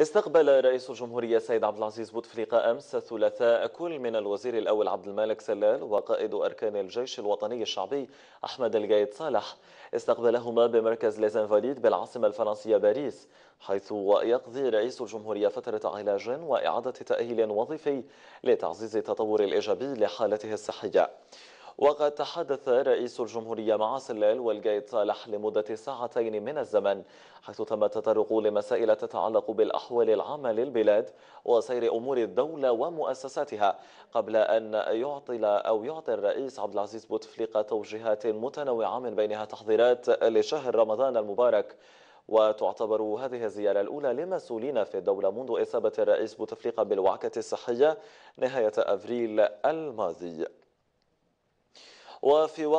استقبل رئيس الجمهورية السيد عبد العزيز بوتفليقة أمس الثلاثاء كل من الوزير الأول عبد المالك سلال وقائد أركان الجيش الوطني الشعبي أحمد الجايد صالح استقبلهما بمركز ليزانفاليد بالعاصمة الفرنسية باريس حيث يقضي رئيس الجمهورية فترة علاج وإعادة تأهيل وظيفي لتعزيز التطور الإيجابي لحالته الصحية وقد تحدث رئيس الجمهورية مع سلال والجيت صالح لمدة ساعتين من الزمن حيث تم التطرق لمسائل تتعلق بالأحوال العامة للبلاد وسير أمور الدولة ومؤسساتها قبل أن يعطل أو يعطي الرئيس عبد العزيز بوتفليقة توجيهات متنوعة من بينها تحضيرات لشهر رمضان المبارك وتعتبر هذه الزيارة الأولى لمسؤولين في الدولة منذ إصابة الرئيس بوتفليقة بالوعكة الصحية نهاية أفريل الماضي وفي وقت